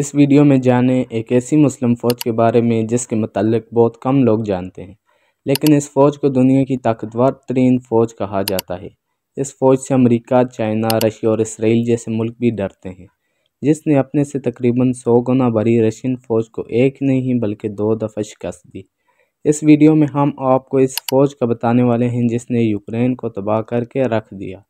इस वीडियो में जानें एक ऐसी मुस्लिम फ़ौज के बारे में जिसके मतलब बहुत कम लोग जानते हैं लेकिन इस फ़ौज को दुनिया की ताकतवर तरीन फ़ौज कहा जाता है इस फ़ौज से अमेरिका चाइना रशिया और इसराइल जैसे मुल्क भी डरते हैं जिसने अपने से तकरीबन सौ गुना भरी रशियन फ़ौज को एक नहीं बल्कि दो दफ़ा शिकस्त दी इस वीडियो में हम आपको इस फ़ौज का बताने वाले हैं जिसने यूक्रेन को तबाह करके रख दिया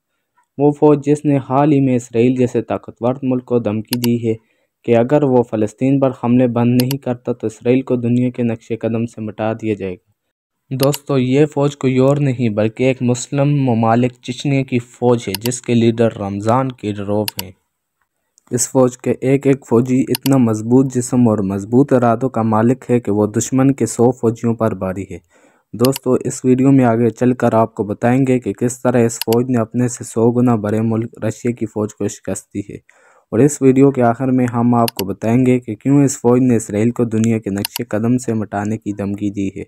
वो फ़ौज जिसने हाल ही में इसराइल जैसे ताकतवर मुल्क को धमकी दी है कि अगर वो फ़लस्तीन पर हमले बंद नहीं करता तो इसराइल को दुनिया के नक्शे कदम से मिटा दिया जाएगा दोस्तों ये फ़ौज कोई और नहीं बल्कि एक मुस्लिम ममालिक चचनिया की फ़ौज है जिसके लीडर रमज़ान रोव हैं इस फौज के एक एक फौजी इतना मजबूत जिसम और मजबूत इरादों का मालिक है कि वो दुश्मन के सौ फौजियों पर भारी है दोस्तों इस वीडियो में आगे चलकर आपको बताएंगे कि किस तरह इस फौज ने अपने से सौ गुना बड़े मुल्क रशिया की फौज को शिकस्त दी है और इस वीडियो के आखिर में हम आपको बताएंगे कि क्यों इस फौज ने इसराइल को दुनिया के नक्शे कदम से मटाने की धमकी दी है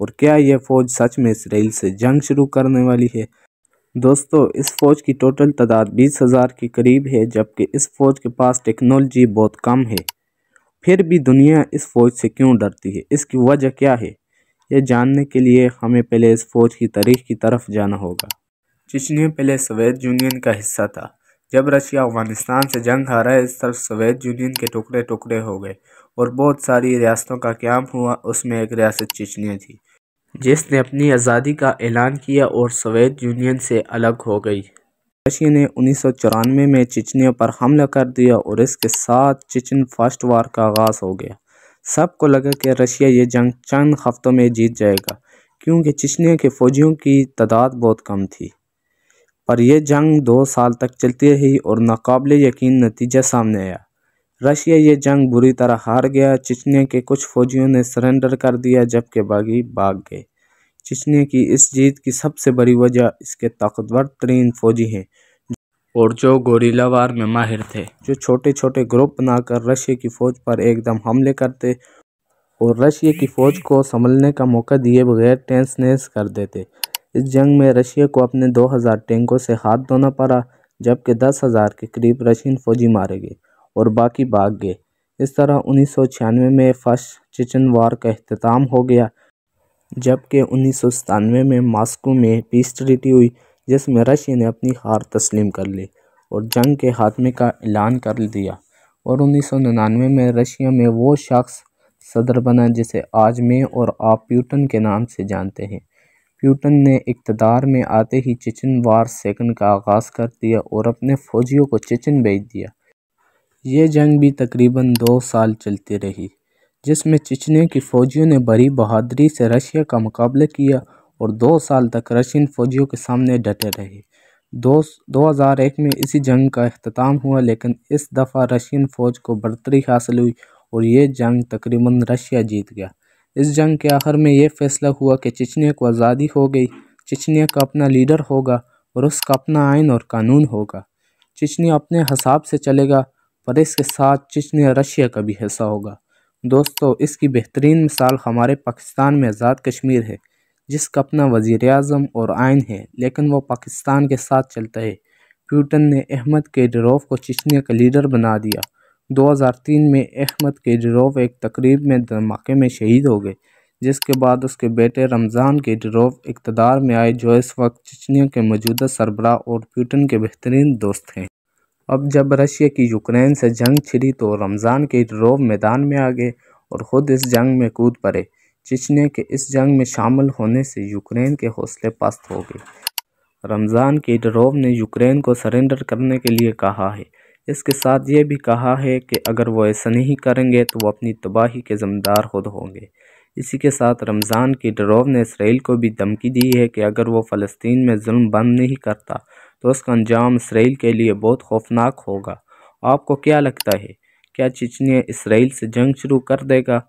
और क्या यह फौज सच में इसराइल से जंग शुरू करने वाली है दोस्तों इस फौज की टोटल तादाद बीस हज़ार के करीब है जबकि इस फौज के पास टेक्नोलॉजी बहुत कम है फिर भी दुनिया इस फौज से क्यों डरती है इसकी वजह क्या है ये जानने के लिए हमें पहले इस फौज की तारीख की तरफ जाना होगा चिचनिया पहले सोवियत यूनियन का हिस्सा था जब रशिया अफगानिस्तान से जंग हारा इस तरफ सोवियत यूनियन के टुकड़े टुकड़े हो गए और बहुत सारी रियासतों का क्याम हुआ उसमें एक रियासत चिचनिया थी जिसने अपनी आज़ादी का ऐलान किया और सोवियत यूनियन से अलग हो गई रशिया ने उन्नीस में चिचनिया पर हमला कर दिया और इसके साथ चिचन फर्स्ट वार का आगाज़ हो गया सबको लगा कि रशिया ये जंग चंद हफ्तों में जीत जाएगा क्योंकि चिचनिया के फ़ौजियों की तादाद बहुत कम थी और ये जंग दो साल तक चलती रही और नाकबले यकीन नतीजा सामने आया रशिया ये जंग बुरी तरह हार गया चचने के कुछ फौजियों ने सरेंडर कर दिया जबकि बागी भाग गए चचने की इस जीत की सबसे बड़ी वजह इसके ताकतवर तरीन फौजी हैं और जो गोरीला वार में माहिर थे जो छोटे छोटे ग्रुप बनाकर रशिया की फ़ौज पर एकदम हमले करते और रशिया की फ़ौज को संभलने का मौका दिए बगैर टेंसनेस कर देते इस जंग में रशिया को अपने 2000 टैंकों से हाथ धोना पड़ा जबकि 10,000 के करीब रशियन फौजी मारे गए और बाकी भाग गए इस तरह उन्नीस में फर्स्ट चिचन वार का अख्ताम हो गया जबकि उन्नीस में मास्को में पीस ट्रीटी हुई जिसमें रशिया ने अपनी हार तस्लीम कर ली और जंग के खात्मे का ऐलान कर दिया और उन्नीस में रशिया में वो शख्स सदर बना जिसे आज मैं और आप प्यूटन के नाम से जानते हैं प्यूटन ने इकतदार में आते ही चिचन वार सेकंड का आगाज़ कर दिया और अपने फ़ौजियों को चिचन भेज दिया ये जंग भी तकरीबन दो साल चलती रही जिसमें चचने की फ़ौजियों ने बड़ी बहादरी से रशिया का मुकाबला किया और दो साल तक रशियन फ़ौजियों के सामने डटे रहे दो दो हज़ार एक में इसी जंग का अख्ताम हुआ लेकिन इस दफ़ा रशियन फ़ौज को बढ़तरी हासिल हुई और ये जंग तकरीबन रशिया जीत गया इस जंग के आखिर में यह फैसला हुआ कि चिचनिया को आज़ादी हो गई चिचनिया का अपना लीडर होगा और उसका अपना आयन और कानून होगा चिचनिया अपने हिसाब से चलेगा पर इसके साथ चिचनिया रशिया का भी हिस्सा होगा दोस्तों इसकी बेहतरीन मिसाल हमारे पाकिस्तान में आज़ाद कश्मीर है जिसका अपना वजीर अजम और आयन है लेकिन वो पाकिस्तान के साथ चलता है प्यूटन ने अहमद के केडरोव को चिचनिया का लीडर बना दिया 2003 में अहमद केजरोव एक तकरीब में धमाके में शहीद हो गए जिसके बाद उसके बेटे रमज़ान केजरोव इकतदार में आए जो इस वक्त चचनिया के मौजूदा सरबरा और प्यूटन के बेहतरीन दोस्त हैं अब जब रशिया की यूक्रेन से जंग छिड़ी तो रमज़ान केडिरोव मैदान में आ गए और ख़ुद इस जंग में कूद पड़े चचनिया के इस जंग में शामिल होने से यूक्रेन के हौसले पस्त हो गए रमज़ान केडरोव ने यूक्रेन को सरेंडर करने के लिए कहा है इसके साथ ये भी कहा है कि अगर वो ऐसा नहीं करेंगे तो वो अपनी तबाही के ज़िम्मेदार खुद होंगे इसी के साथ रमज़ान की डरोव ने इसराइल को भी धमकी दी है कि अगर वो फ़लस्तीन में जुल्म बंद नहीं करता तो उसका अंजाम इसराइल के लिए बहुत खौफनाक होगा आपको क्या लगता है क्या चिचनिया इसराइल से जंग शुरू कर देगा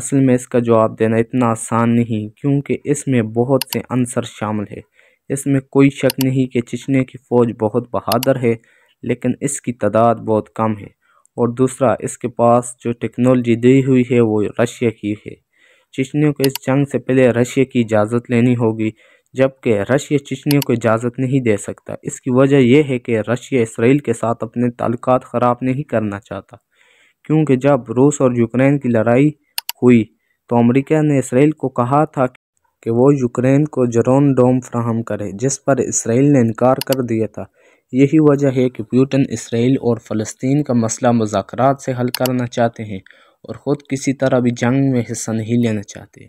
असल में इसका जवाब देना इतना आसान नहीं क्योंकि इसमें बहुत से अंसर शामिल है इसमें कोई शक नहीं कि चचनिया की फ़ौज बहुत बहादुर है लेकिन इसकी तादाद बहुत कम है और दूसरा इसके पास जो टेक्नोलॉजी दी हुई है वो रशिया की है चचनियों को इस जंग से पहले रशिया की इजाज़त लेनी होगी जबकि रशिया चचनियों को इजाज़त नहीं दे सकता इसकी वजह यह है कि रशिया इसराइल के साथ अपने तल्क ख़राब नहीं करना चाहता क्योंकि जब रूस और यूक्रेन की लड़ाई हुई तो अमेरिका ने इसराइल को कहा था कि वो यूक्रेन को जरोन डोम फ्राहम करे जिस पर इसराइल ने इनकार कर दिया था यही वजह है कि प्यूटन इसराइल और फ़लस्तीन का मसला मुजाकरात से हल करना चाहते हैं और ख़ुद किसी तरह भी जंग में हिस्सा नहीं लेना चाहते